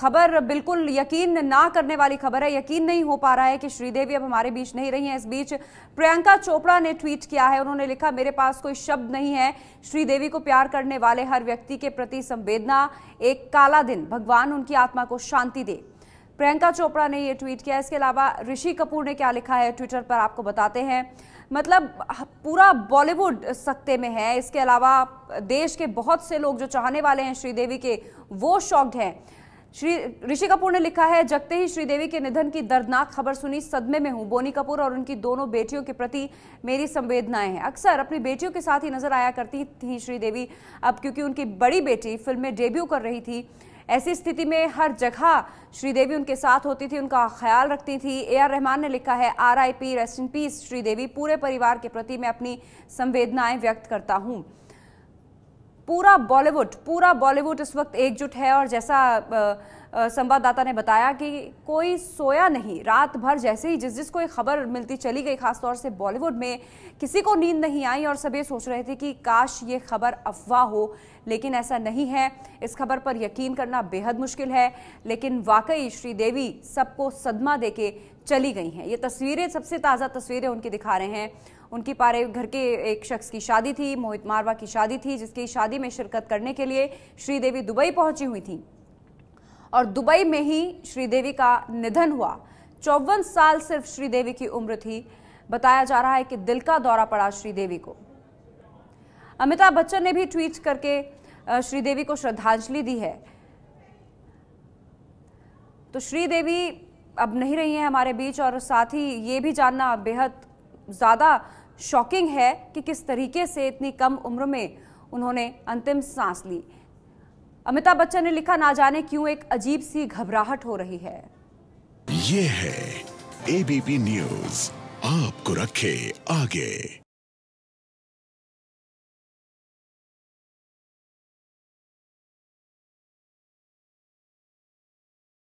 खबर बिल्कुल यकीन ना करने वाली खबर है यकीन नहीं हो पा रहा है कि श्रीदेवी अब हमारे बीच नहीं रही हैं इस बीच प्रियंका चोपड़ा ने ट्वीट किया है उन्होंने लिखा मेरे पास कोई शब्द नहीं है श्रीदेवी को प्यार करने वाले हर व्यक्ति के प्रति संवेदना एक काला दिन भगवान उनकी आत्मा को शांति दे प्रियंका चोपड़ा ने यह ट्वीट किया इसके अलावा ऋषि कपूर ने क्या लिखा है ट्विटर पर आपको बताते हैं मतलब पूरा बॉलीवुड सकते में है इसके अलावा देश के बहुत से लोग जो चाहने वाले हैं श्रीदेवी के वो शॉक्ड हैं श्री ऋषि कपूर ने लिखा है जगते ही श्रीदेवी के निधन की दर्दनाक खबर सुनी सदमे में हूं बोनी कपूर और उनकी दोनों बेटियों के प्रति मेरी संवेदनाएं हैं अक्सर अपनी बेटियों के साथ ही नजर आया करती थी श्रीदेवी अब क्योंकि उनकी बड़ी बेटी फिल्म में डेब्यू कर रही थी ऐसी स्थिति में हर जगह श्रीदेवी उनके साथ होती थी उनका ख्याल रखती थी ए आर रहमान ने लिखा है R I P rest in peace Sridevi पूरे परिवार के प्रति मैं अपनी संवेदनाएं व्यक्त करता हूँ पूरा बॉलीवुड पूरा बॉलीवुड इस वक्त एकजुट है और जैसा संवाददाता ने बताया कि कोई सोया नहीं रात भर जैसे ही जिस जिसको एक खबर मिलती चली गई खासतौर से बॉलीवुड में किसी को नींद नहीं आई और सब ये सोच रहे थे कि काश ये खबर अफवाह हो लेकिन ऐसा नहीं है इस खबर पर यकीन करना बेहद मुश्किल है लेकिन वाकई श्रीदेवी सबको सदमा दे के चली गई हैं ये तस्वीरें सबसे ताज़ा तस्वीरें उनकी दिखा रहे हैं उनकी पारे घर के एक शख्स की शादी थी मोहित मारवा की शादी थी जिसकी शादी में शिरकत करने के लिए श्रीदेवी दुबई पहुंची हुई थी और दुबई में ही श्रीदेवी का निधन हुआ चौवन साल सिर्फ श्रीदेवी की उम्र थी बताया जा रहा है कि दिल का दौरा पड़ा श्रीदेवी को अमिताभ बच्चन ने भी ट्वीट करके श्रीदेवी को श्रद्धांजलि दी है तो श्रीदेवी अब नहीं रही हैं हमारे बीच और साथ ही ये भी जानना बेहद ज़्यादा शॉकिंग है कि किस तरीके से इतनी कम उम्र में उन्होंने अंतिम सांस ली अमिताभ बच्चन ने लिखा ना जाने क्यों एक अजीब सी घबराहट हो रही है ये है एबीपी न्यूज आपको रखे आगे